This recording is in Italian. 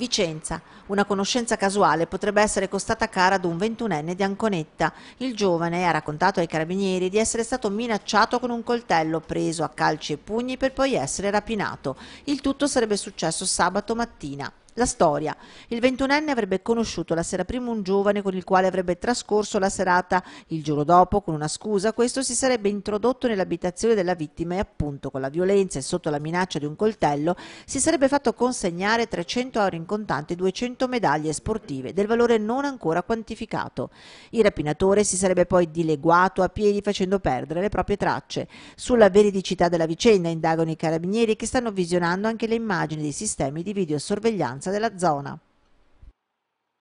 Vicenza. Una conoscenza casuale potrebbe essere costata cara ad un ventunenne di Anconetta. Il giovane ha raccontato ai carabinieri di essere stato minacciato con un coltello preso a calci e pugni per poi essere rapinato. Il tutto sarebbe successo sabato mattina. La storia. Il ventunenne avrebbe conosciuto la sera prima un giovane con il quale avrebbe trascorso la serata. Il giorno dopo, con una scusa, questo si sarebbe introdotto nell'abitazione della vittima e appunto con la violenza e sotto la minaccia di un coltello si sarebbe fatto consegnare 300 euro in contanti e 200 medaglie sportive del valore non ancora quantificato. Il rapinatore si sarebbe poi dileguato a piedi facendo perdere le proprie tracce. Sulla veridicità della vicenda indagano i carabinieri che stanno visionando anche le immagini dei sistemi di videosorveglianza vicinanza della zona.